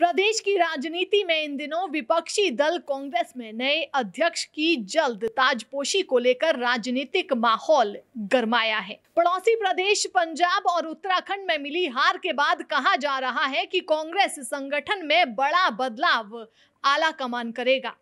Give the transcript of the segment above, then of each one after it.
प्रदेश की राजनीति में इन दिनों विपक्षी दल कांग्रेस में नए अध्यक्ष की जल्द ताजपोशी को लेकर राजनीतिक माहौल गरमाया है पड़ोसी प्रदेश पंजाब और उत्तराखंड में मिली हार के बाद कहा जा रहा है कि कांग्रेस संगठन में बड़ा बदलाव आला कमान करेगा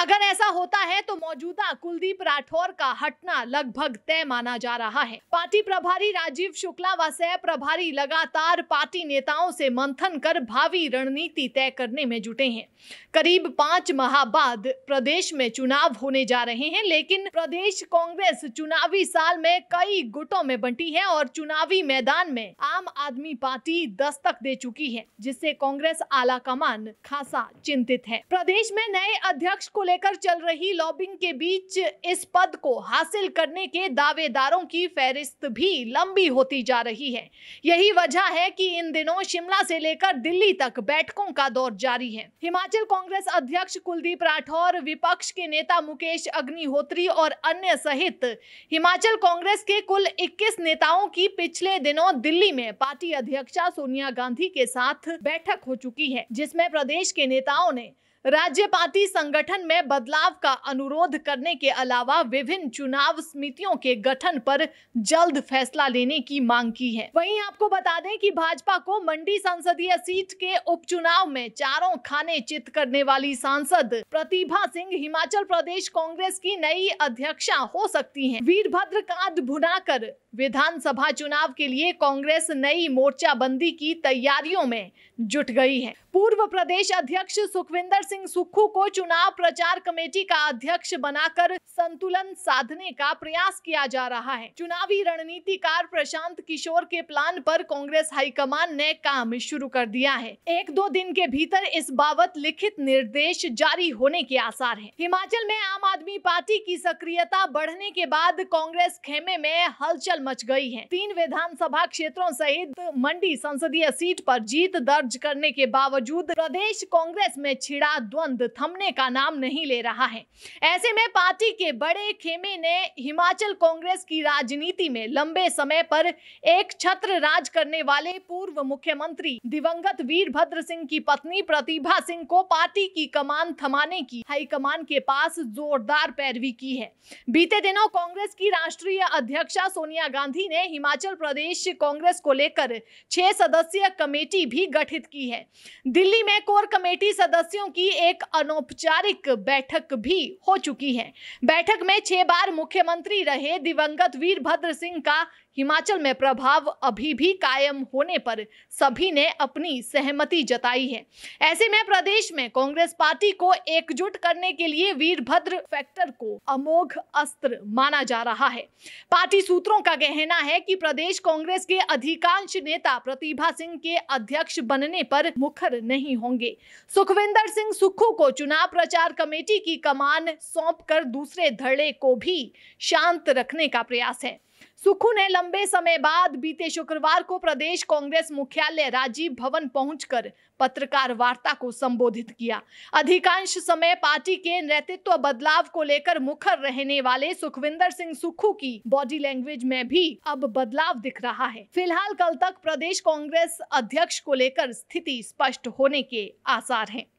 अगर ऐसा होता है तो मौजूदा कुलदीप राठौर का हटना लगभग तय माना जा रहा है पार्टी प्रभारी राजीव शुक्ला व सह प्रभारी लगातार पार्टी नेताओं से मंथन कर भावी रणनीति तय करने में जुटे हैं करीब पांच माह बाद प्रदेश में चुनाव होने जा रहे हैं लेकिन प्रदेश कांग्रेस चुनावी साल में कई गुटों में बंटी है और चुनावी मैदान में आम आदमी पार्टी दस्तक दे चुकी है जिससे कांग्रेस आला कमान खासा चिंतित है प्रदेश में नए अध्यक्ष विपक्ष को लेकर चल रही लॉबिंग के बीच इस पद को हासिल करने के दावेदारों की फहरिस्त भी लंबी होती जा रही है यही वजह है कि इन दिनों शिमला से लेकर दिल्ली तक बैठकों का दौर जारी है हिमाचल कांग्रेस अध्यक्ष कुलदीप राठौर विपक्ष के नेता मुकेश अग्निहोत्री और अन्य सहित हिमाचल कांग्रेस के कुल इक्कीस नेताओं की पिछले दिनों दिल्ली में पार्टी अध्यक्षा सोनिया गांधी के साथ बैठक हो चुकी है जिसमें प्रदेश के नेताओं ने राज्यपाती संगठन में बदलाव का अनुरोध करने के अलावा विभिन्न चुनाव समितियों के गठन पर जल्द फैसला लेने की मांग की है वहीं आपको बता दें कि भाजपा को मंडी संसदीय सीट के उपचुनाव में चारों खाने चित करने वाली सांसद प्रतिभा सिंह हिमाचल प्रदेश कांग्रेस की नई अध्यक्षा हो सकती है वीरभद्र कांत भुनाकर विधानसभा चुनाव के लिए कांग्रेस नई मोर्चा बंदी की तैयारियों में जुट गई है पूर्व प्रदेश अध्यक्ष सुखविंदर सिंह सुक्खू को चुनाव प्रचार कमेटी का अध्यक्ष बनाकर संतुलन साधने का प्रयास किया जा रहा है चुनावी रणनीतिकार प्रशांत किशोर के प्लान पर कांग्रेस हाईकमान ने काम शुरू कर दिया है एक दो दिन के भीतर इस बाबत लिखित निर्देश जारी होने के आसार है हिमाचल में आम आदमी पार्टी की सक्रियता बढ़ने के बाद कांग्रेस खेमे में हलचल मच गयी है तीन विधानसभा क्षेत्रों सहित मंडी संसदीय सीट आरोप जीत दर्ज करने के बावजूद मौजूद प्रदेश कांग्रेस में छिड़ा द्वंद थमने का नाम नहीं ले रहा है ऐसे में पार्टी के बड़े खेमे ने हिमाचल कांग्रेस की राजनीति में लंबे समय पर एक छत्र राज करने वाले पूर्व मुख्यमंत्री दिवंगत वीरभद्र सिंह की पत्नी प्रतिभा सिंह को पार्टी की कमान थमाने की हाईकमान के पास जोरदार पैरवी की है बीते दिनों कांग्रेस की राष्ट्रीय अध्यक्षा सोनिया गांधी ने हिमाचल प्रदेश कांग्रेस को लेकर छह सदस्यीय कमेटी भी गठित की है दिल्ली में कोर कमेटी सदस्यों की एक अनौपचारिक बैठक भी हो चुकी है बैठक में छह बार मुख्यमंत्री रहे दिवंगत वीरभद्र सिंह का हिमाचल में प्रभाव अभी भी कायम होने पर सभी ने अपनी सहमति जताई है ऐसे में प्रदेश में कांग्रेस पार्टी को एकजुट करने के लिए वीरभद्र फैक्टर को अमोघ अस्त्र माना जा रहा है पार्टी सूत्रों का कहना है कि प्रदेश कांग्रेस के अधिकांश नेता प्रतिभा सिंह के अध्यक्ष बनने पर मुखर नहीं होंगे सुखविंदर सिंह सुक्खू को चुनाव प्रचार कमेटी की कमान सौंप कर दूसरे धड़े को भी शांत रखने का प्रयास है सुखू ने लंबे समय बाद बीते शुक्रवार को प्रदेश कांग्रेस मुख्यालय राजीव भवन पहुंचकर पत्रकार वार्ता को संबोधित किया अधिकांश समय पार्टी के नेतृत्व बदलाव को लेकर मुखर रहने वाले सुखविंदर सिंह सुखू की बॉडी लैंग्वेज में भी अब बदलाव दिख रहा है फिलहाल कल तक प्रदेश कांग्रेस अध्यक्ष को लेकर स्थिति स्पष्ट होने के आसार है